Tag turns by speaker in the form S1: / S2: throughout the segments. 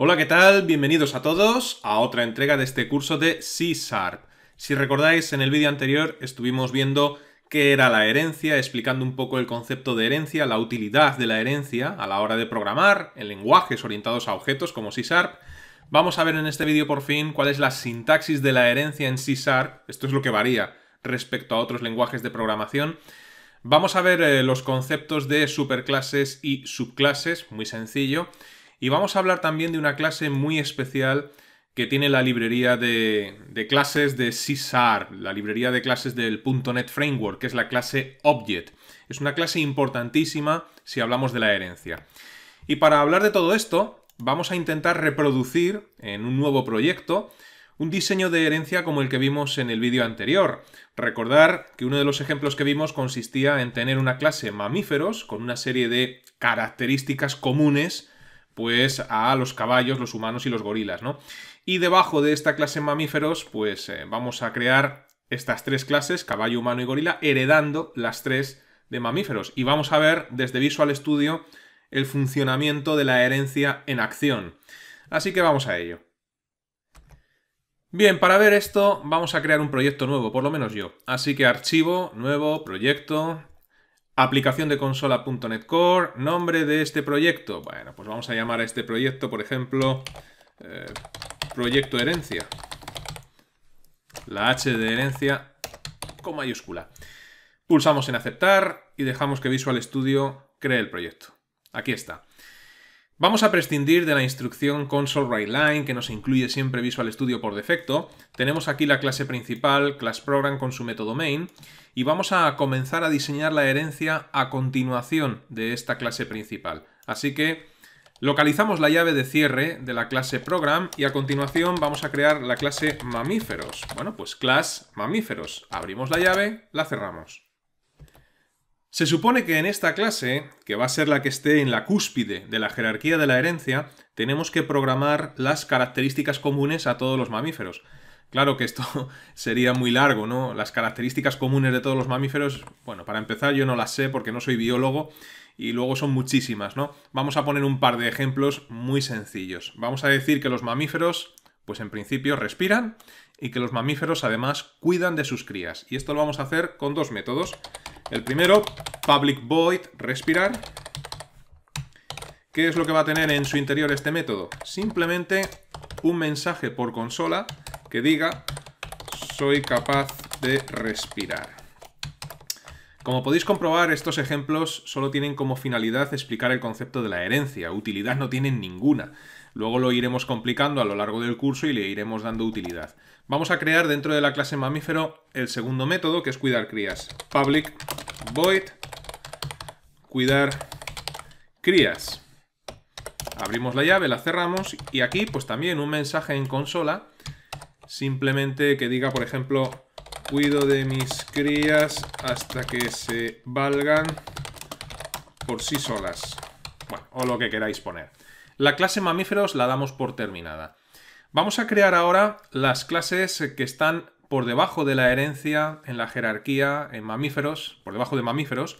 S1: Hola, ¿qué tal? Bienvenidos a todos a otra entrega de este curso de C Sharp. Si recordáis, en el vídeo anterior estuvimos viendo qué era la herencia, explicando un poco el concepto de herencia, la utilidad de la herencia a la hora de programar en lenguajes orientados a objetos como C Sharp. Vamos a ver en este vídeo por fin cuál es la sintaxis de la herencia en C Sharp. Esto es lo que varía respecto a otros lenguajes de programación. Vamos a ver eh, los conceptos de superclases y subclases, muy sencillo. Y vamos a hablar también de una clase muy especial que tiene la librería de, clases de CISAR, la librería de clases del .NET Framework, que es la clase Object. Es una clase importantísima si hablamos de la herencia. Y para hablar de todo esto, vamos a intentar reproducir en un nuevo proyecto un diseño de herencia como el que vimos en el vídeo anterior. Recordar que uno de los ejemplos que vimos consistía en tener una clase mamíferos con una serie de características comunes pues a los caballos, los humanos y los gorilas, ¿no? Y debajo de esta clase mamíferos, pues eh, vamos a crear estas tres clases, caballo, humano y gorila, heredando las tres de mamíferos. Y vamos a ver desde Visual Studio el funcionamiento de la herencia en acción. Así que vamos a ello. Bien, para ver esto vamos a crear un proyecto nuevo, por lo menos yo. Así que archivo, nuevo, proyecto, Aplicación de consola.NET Core. Nombre de este proyecto. Bueno, pues vamos a llamar a este proyecto, por ejemplo, eh, proyecto herencia. La H de herencia con mayúscula. Pulsamos en aceptar y dejamos que Visual Studio cree el proyecto. Aquí está. Vamos a prescindir de la instrucción console que nos incluye siempre Visual Studio por defecto. Tenemos aquí la clase principal, Class Program con su método main, y vamos a comenzar a diseñar la herencia a continuación de esta clase principal. Así que localizamos la llave de cierre de la clase program y a continuación vamos a crear la clase mamíferos. Bueno, pues class mamíferos. Abrimos la llave, la cerramos. Se supone que en esta clase, que va a ser la que esté en la cúspide de la jerarquía de la herencia, tenemos que programar las características comunes a todos los mamíferos. Claro que esto sería muy largo, ¿no? Las características comunes de todos los mamíferos, bueno, para empezar yo no las sé porque no soy biólogo y luego son muchísimas, ¿no? Vamos a poner un par de ejemplos muy sencillos. Vamos a decir que los mamíferos, pues en principio respiran y que los mamíferos además cuidan de sus crías. Y esto lo vamos a hacer con dos métodos. El primero, public void, respirar. ¿Qué es lo que va a tener en su interior este método? Simplemente un mensaje por consola que diga soy capaz de respirar. Como podéis comprobar, estos ejemplos solo tienen como finalidad explicar el concepto de la herencia, utilidad no tienen ninguna. Luego lo iremos complicando a lo largo del curso y le iremos dando utilidad. Vamos a crear dentro de la clase mamífero el segundo método, que es cuidar crías. Public void cuidar crías. Abrimos la llave, la cerramos y aquí pues también un mensaje en consola simplemente que diga, por ejemplo, cuido de mis crías hasta que se valgan por sí solas. Bueno, o lo que queráis poner. La clase mamíferos la damos por terminada. Vamos a crear ahora las clases que están por debajo de la herencia en la jerarquía en mamíferos, por debajo de mamíferos,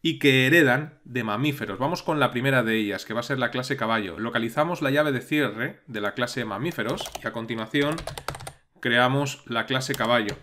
S1: y que heredan de mamíferos. Vamos con la primera de ellas, que va a ser la clase caballo. Localizamos la llave de cierre de la clase mamíferos y a continuación creamos la clase caballo.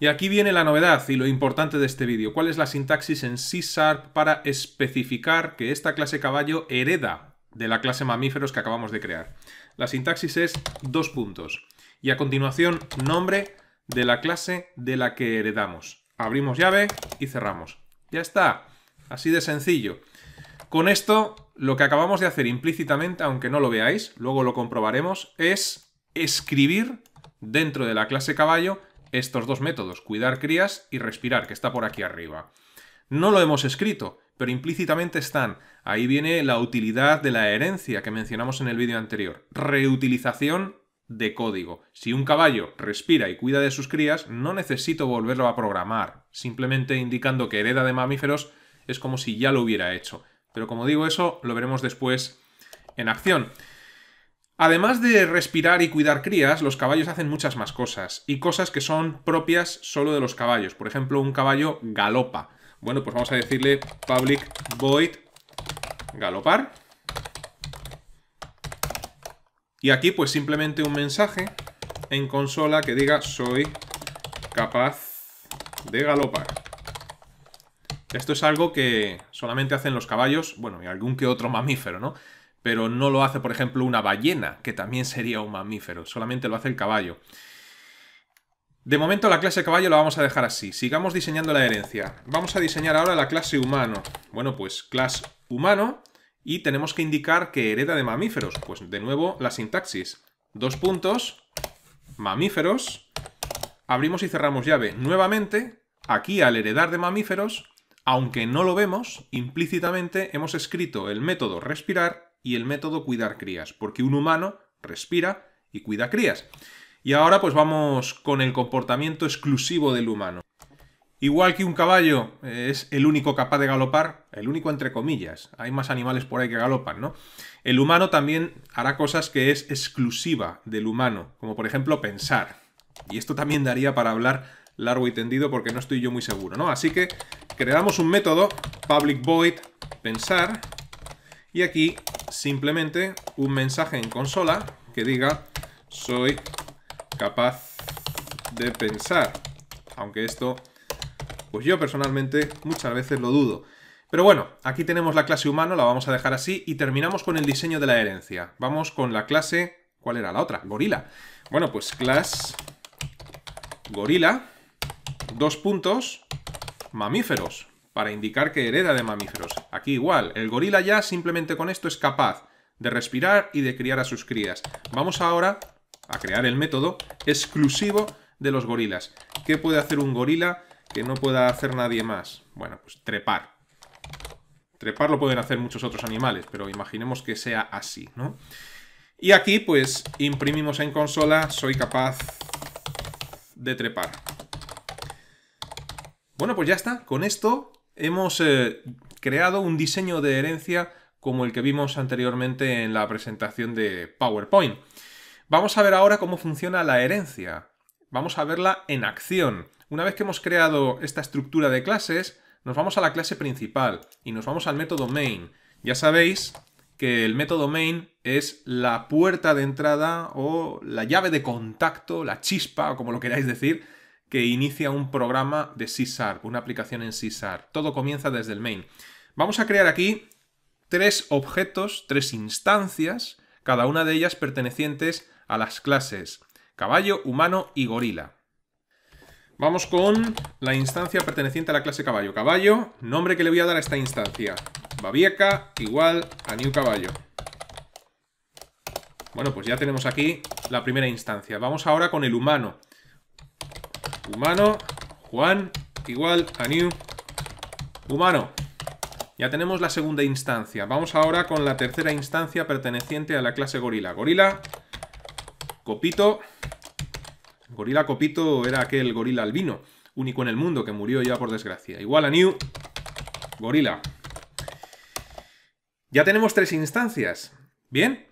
S1: Y aquí viene la novedad y lo importante de este vídeo. ¿Cuál es la sintaxis en C Sharp para especificar que esta clase caballo hereda de la clase mamíferos que acabamos de crear. La sintaxis es dos puntos. Y a continuación, nombre de la clase de la que heredamos. Abrimos llave y cerramos. Ya está. Así de sencillo. Con esto, lo que acabamos de hacer implícitamente, aunque no lo veáis, luego lo comprobaremos, es escribir dentro de la clase caballo estos dos métodos, cuidar crías y respirar, que está por aquí arriba. No lo hemos escrito, pero implícitamente están. Ahí viene la utilidad de la herencia que mencionamos en el vídeo anterior. Reutilización de código. Si un caballo respira y cuida de sus crías, no necesito volverlo a programar. Simplemente indicando que hereda de mamíferos es como si ya lo hubiera hecho. Pero como digo, eso lo veremos después en acción. Además de respirar y cuidar crías, los caballos hacen muchas más cosas, y cosas que son propias solo de los caballos. Por ejemplo, un caballo galopa. Bueno, pues vamos a decirle public void galopar. Y aquí pues simplemente un mensaje en consola que diga soy capaz de galopar. Esto es algo que solamente hacen los caballos, bueno, y algún que otro mamífero, ¿no? Pero no lo hace, por ejemplo, una ballena, que también sería un mamífero, solamente lo hace el caballo. De momento la clase caballo la vamos a dejar así. Sigamos diseñando la herencia. Vamos a diseñar ahora la clase humano. Bueno, pues clase humano y tenemos que indicar que hereda de mamíferos. Pues de nuevo la sintaxis. Dos puntos, mamíferos, abrimos y cerramos llave. Nuevamente, aquí al heredar de mamíferos, aunque no lo vemos, implícitamente hemos escrito el método respirar y el método cuidar crías, porque un humano respira y cuida crías. Y ahora pues vamos con el comportamiento exclusivo del humano. Igual que un caballo eh, es el único capaz de galopar, el único entre comillas, hay más animales por ahí que galopan, ¿no? El humano también hará cosas que es exclusiva del humano, como por ejemplo pensar. Y esto también daría para hablar largo y tendido porque no estoy yo muy seguro, ¿no? Así que creamos un método, public void, pensar, y aquí simplemente un mensaje en consola que diga soy capaz de pensar. Aunque esto, pues yo personalmente muchas veces lo dudo. Pero bueno, aquí tenemos la clase humano, la vamos a dejar así y terminamos con el diseño de la herencia. Vamos con la clase... ¿Cuál era la otra? Gorila. Bueno, pues class gorila, dos puntos, mamíferos, para indicar que hereda de mamíferos. Aquí igual, el gorila ya simplemente con esto es capaz de respirar y de criar a sus crías. Vamos ahora a crear el método exclusivo de los gorilas. ¿Qué puede hacer un gorila que no pueda hacer nadie más? Bueno, pues trepar. Trepar lo pueden hacer muchos otros animales, pero imaginemos que sea así, ¿no? Y aquí, pues, imprimimos en consola, soy capaz de trepar. Bueno, pues ya está. Con esto hemos eh, creado un diseño de herencia como el que vimos anteriormente en la presentación de PowerPoint. Vamos a ver ahora cómo funciona la herencia. Vamos a verla en acción. Una vez que hemos creado esta estructura de clases, nos vamos a la clase principal y nos vamos al método main. Ya sabéis que el método main es la puerta de entrada o la llave de contacto, la chispa, o como lo queráis decir, que inicia un programa de C una aplicación en C Todo comienza desde el main. Vamos a crear aquí tres objetos, tres instancias, cada una de ellas pertenecientes a las clases caballo, humano y gorila. Vamos con la instancia perteneciente a la clase caballo. Caballo, nombre que le voy a dar a esta instancia. Babieca igual a new caballo. Bueno, pues ya tenemos aquí la primera instancia. Vamos ahora con el humano. Humano, Juan igual a new humano. Ya tenemos la segunda instancia. Vamos ahora con la tercera instancia perteneciente a la clase gorila. Gorila, Copito. Gorila Copito era aquel gorila albino, único en el mundo, que murió ya por desgracia. Igual a New. Gorila. Ya tenemos tres instancias. ¿Bien?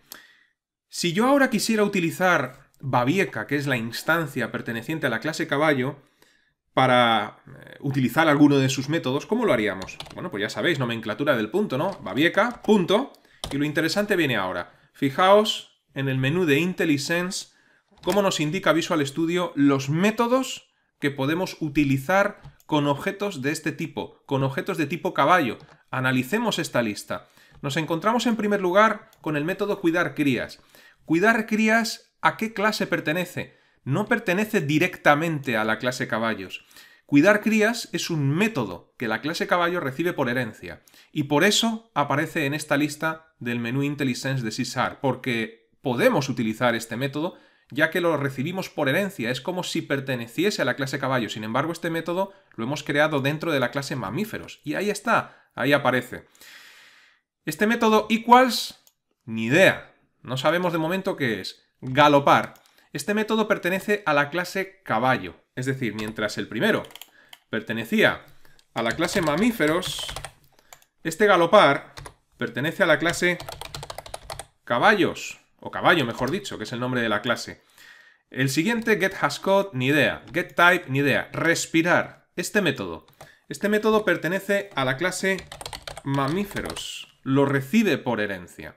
S1: Si yo ahora quisiera utilizar Babieca, que es la instancia perteneciente a la clase caballo, para eh, utilizar alguno de sus métodos, ¿cómo lo haríamos? Bueno, pues ya sabéis, nomenclatura del punto, ¿no? Babieca, punto. Y lo interesante viene ahora. Fijaos en el menú de IntelliSense, como nos indica Visual Studio, los métodos que podemos utilizar con objetos de este tipo, con objetos de tipo caballo. Analicemos esta lista. Nos encontramos en primer lugar con el método cuidar crías. Cuidar crías, ¿a qué clase pertenece? No pertenece directamente a la clase caballos. Cuidar crías es un método que la clase caballo recibe por herencia y por eso aparece en esta lista del menú IntelliSense de CISAR, porque podemos utilizar este método ya que lo recibimos por herencia, es como si perteneciese a la clase caballo. Sin embargo, este método lo hemos creado dentro de la clase mamíferos. Y ahí está, ahí aparece. Este método equals, ni idea. No sabemos de momento qué es. Galopar. Este método pertenece a la clase caballo. Es decir, mientras el primero pertenecía a la clase mamíferos, este galopar pertenece a la clase caballos o caballo mejor dicho, que es el nombre de la clase. El siguiente, get ni idea. Get type, ni idea. Respirar, este método. Este método pertenece a la clase mamíferos. Lo recibe por herencia.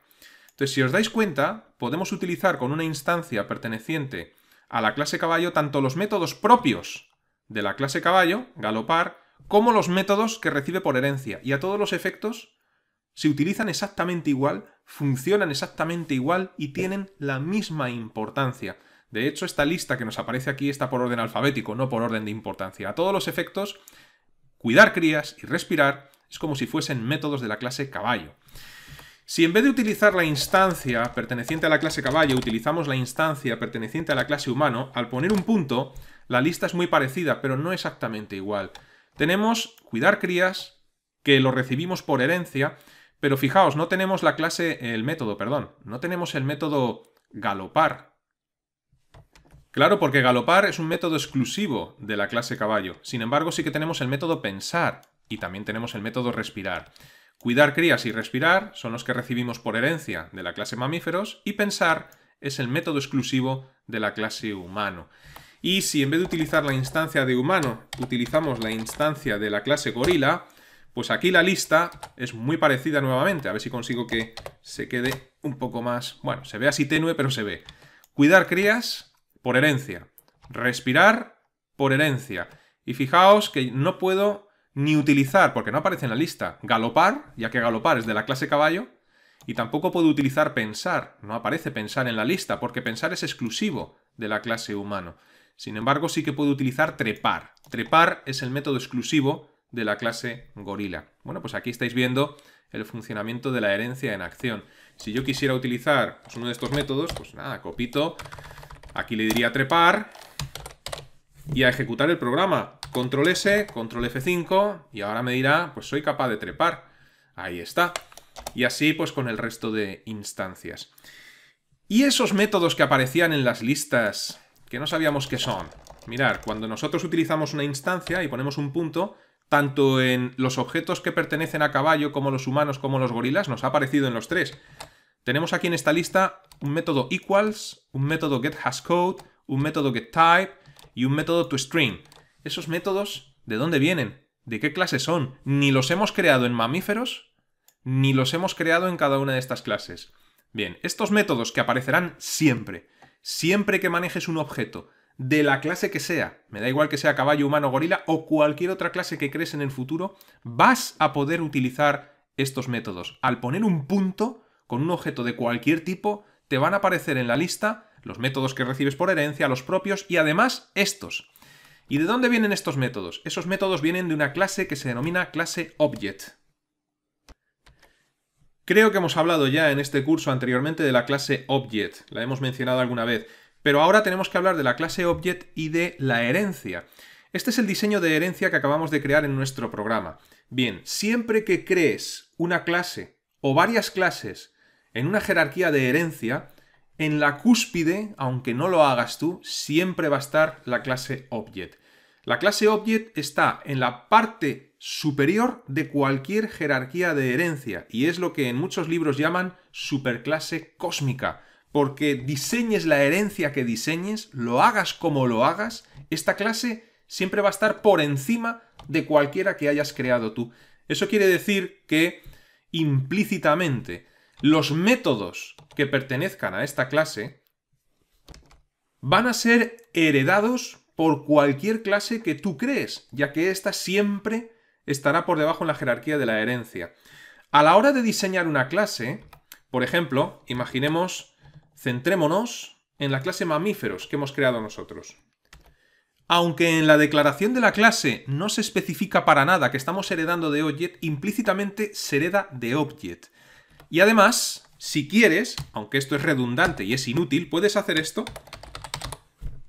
S1: Entonces, si os dais cuenta, podemos utilizar con una instancia perteneciente a la clase caballo tanto los métodos propios de la clase caballo, galopar, como los métodos que recibe por herencia. Y a todos los efectos se utilizan exactamente igual funcionan exactamente igual y tienen la misma importancia. De hecho, esta lista que nos aparece aquí está por orden alfabético, no por orden de importancia. A todos los efectos, cuidar crías y respirar es como si fuesen métodos de la clase caballo. Si en vez de utilizar la instancia perteneciente a la clase caballo, utilizamos la instancia perteneciente a la clase humano, al poner un punto, la lista es muy parecida, pero no exactamente igual. Tenemos cuidar crías, que lo recibimos por herencia, pero fijaos, no tenemos la clase, el método, perdón, no tenemos el método galopar. Claro, porque galopar es un método exclusivo de la clase caballo. Sin embargo, sí que tenemos el método pensar y también tenemos el método respirar. Cuidar crías y respirar son los que recibimos por herencia de la clase mamíferos y pensar es el método exclusivo de la clase humano. Y si en vez de utilizar la instancia de humano utilizamos la instancia de la clase gorila, pues aquí la lista es muy parecida nuevamente. A ver si consigo que se quede un poco más... Bueno, se ve así tenue, pero se ve. Cuidar crías por herencia. Respirar por herencia. Y fijaos que no puedo ni utilizar, porque no aparece en la lista, galopar, ya que galopar es de la clase caballo. Y tampoco puedo utilizar pensar. No aparece pensar en la lista, porque pensar es exclusivo de la clase humano. Sin embargo, sí que puedo utilizar trepar. Trepar es el método exclusivo de la clase gorila. Bueno, pues aquí estáis viendo el funcionamiento de la herencia en acción. Si yo quisiera utilizar pues, uno de estos métodos, pues nada, copito, aquí le diría trepar y a ejecutar el programa. Control S, control F5 y ahora me dirá, pues soy capaz de trepar. Ahí está. Y así pues con el resto de instancias. Y esos métodos que aparecían en las listas, que no sabíamos qué son. Mirar, cuando nosotros utilizamos una instancia y ponemos un punto, tanto en los objetos que pertenecen a caballo, como los humanos, como los gorilas, nos ha aparecido en los tres. Tenemos aquí en esta lista un método equals, un método getHashCode, un método getType y un método toString. Esos métodos, ¿de dónde vienen? ¿De qué clase son? Ni los hemos creado en mamíferos, ni los hemos creado en cada una de estas clases. Bien, estos métodos que aparecerán siempre, siempre que manejes un objeto, de la clase que sea, me da igual que sea caballo, humano, gorila o cualquier otra clase que crees en el futuro, vas a poder utilizar estos métodos. Al poner un punto con un objeto de cualquier tipo, te van a aparecer en la lista los métodos que recibes por herencia, los propios y además estos. ¿Y de dónde vienen estos métodos? Esos métodos vienen de una clase que se denomina clase Object. Creo que hemos hablado ya en este curso anteriormente de la clase Object, la hemos mencionado alguna vez. Pero ahora tenemos que hablar de la clase Object y de la herencia. Este es el diseño de herencia que acabamos de crear en nuestro programa. Bien, siempre que crees una clase o varias clases en una jerarquía de herencia, en la cúspide, aunque no lo hagas tú, siempre va a estar la clase Object. La clase Object está en la parte superior de cualquier jerarquía de herencia y es lo que en muchos libros llaman superclase cósmica porque diseñes la herencia que diseñes, lo hagas como lo hagas, esta clase siempre va a estar por encima de cualquiera que hayas creado tú. Eso quiere decir que implícitamente los métodos que pertenezcan a esta clase van a ser heredados por cualquier clase que tú crees, ya que ésta siempre estará por debajo en la jerarquía de la herencia. A la hora de diseñar una clase, por ejemplo, imaginemos centrémonos en la clase mamíferos que hemos creado nosotros. Aunque en la declaración de la clase no se especifica para nada que estamos heredando de Object, implícitamente se hereda de Object. Y además, si quieres, aunque esto es redundante y es inútil, puedes hacer esto.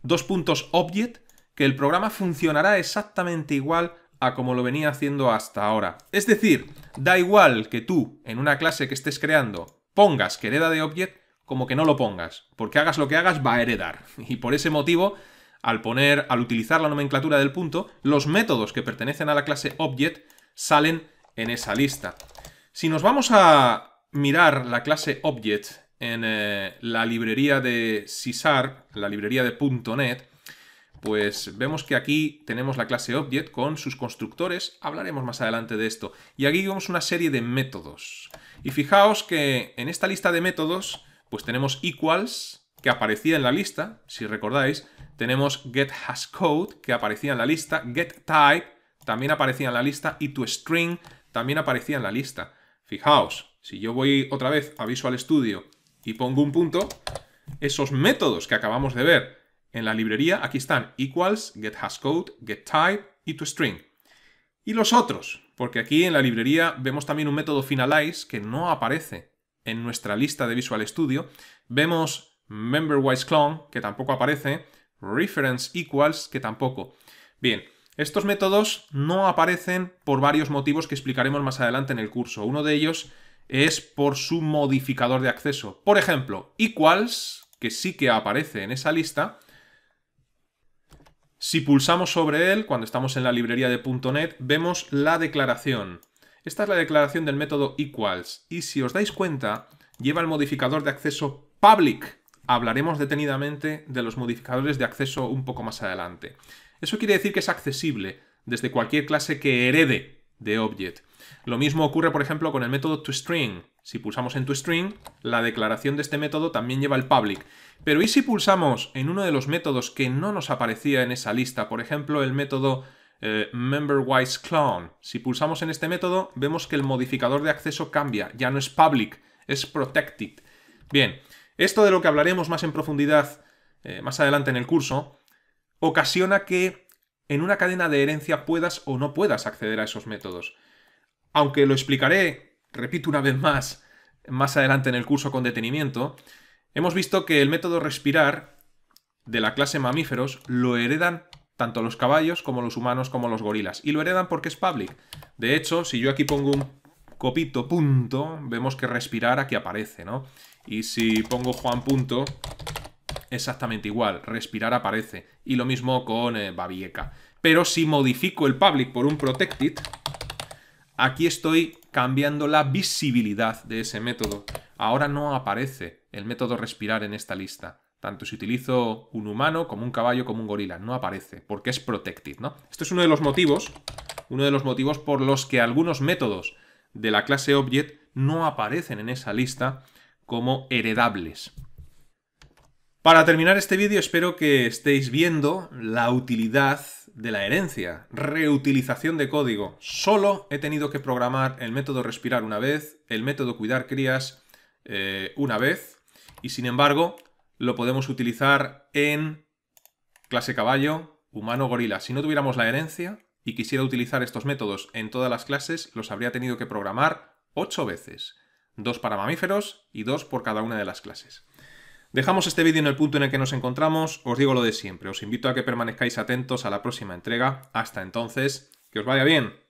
S1: Dos puntos Object, que el programa funcionará exactamente igual a como lo venía haciendo hasta ahora. Es decir, da igual que tú, en una clase que estés creando, pongas que hereda de Object, como que no lo pongas, porque hagas lo que hagas va a heredar. Y por ese motivo, al poner, al utilizar la nomenclatura del punto, los métodos que pertenecen a la clase object salen en esa lista. Si nos vamos a mirar la clase object en eh, la librería de CISAR, la librería de .NET, pues vemos que aquí tenemos la clase object con sus constructores, hablaremos más adelante de esto, y aquí vemos una serie de métodos. Y fijaos que en esta lista de métodos pues tenemos equals, que aparecía en la lista, si recordáis, tenemos get que aparecía en la lista, get type, también aparecía en la lista, y to string también aparecía en la lista. Fijaos, si yo voy otra vez a Visual Studio y pongo un punto, esos métodos que acabamos de ver en la librería, aquí están equals, get getType get type y to string. Y los otros, porque aquí en la librería vemos también un método finalize que no aparece en nuestra lista de Visual Studio, vemos MemberWiseClone, que tampoco aparece, Reference Equals, que tampoco. Bien, estos métodos no aparecen por varios motivos que explicaremos más adelante en el curso. Uno de ellos es por su modificador de acceso. Por ejemplo, Equals, que sí que aparece en esa lista, si pulsamos sobre él, cuando estamos en la librería de .NET, vemos la declaración esta es la declaración del método equals y si os dais cuenta, lleva el modificador de acceso public. Hablaremos detenidamente de los modificadores de acceso un poco más adelante. Eso quiere decir que es accesible desde cualquier clase que herede de object. Lo mismo ocurre, por ejemplo, con el método toString. Si pulsamos en toString, la declaración de este método también lleva el public. Pero ¿y si pulsamos en uno de los métodos que no nos aparecía en esa lista? Por ejemplo, el método MemberWiseClone. Eh, MemberWise Clone. Si pulsamos en este método, vemos que el modificador de acceso cambia, ya no es public, es protected. Bien, esto de lo que hablaremos más en profundidad eh, más adelante en el curso, ocasiona que en una cadena de herencia puedas o no puedas acceder a esos métodos. Aunque lo explicaré, repito una vez más, más adelante en el curso con detenimiento, hemos visto que el método respirar de la clase mamíferos lo heredan tanto los caballos como los humanos como los gorilas. Y lo heredan porque es public. De hecho, si yo aquí pongo un copito punto, vemos que respirar aquí aparece, ¿no? Y si pongo Juan punto, exactamente igual, respirar aparece. Y lo mismo con eh, Babieca. Pero si modifico el public por un protected, aquí estoy cambiando la visibilidad de ese método. Ahora no aparece el método respirar en esta lista. Tanto si utilizo un humano, como un caballo, como un gorila. No aparece, porque es protected, ¿no? Esto es uno de los motivos, uno de los motivos por los que algunos métodos de la clase Object no aparecen en esa lista como heredables. Para terminar este vídeo espero que estéis viendo la utilidad de la herencia, reutilización de código. Solo he tenido que programar el método respirar una vez, el método cuidar crías eh, una vez, y sin embargo lo podemos utilizar en clase caballo, humano, gorila. Si no tuviéramos la herencia y quisiera utilizar estos métodos en todas las clases, los habría tenido que programar 8 veces. Dos para mamíferos y dos por cada una de las clases. Dejamos este vídeo en el punto en el que nos encontramos, os digo lo de siempre, os invito a que permanezcáis atentos a la próxima entrega, hasta entonces, que os vaya bien.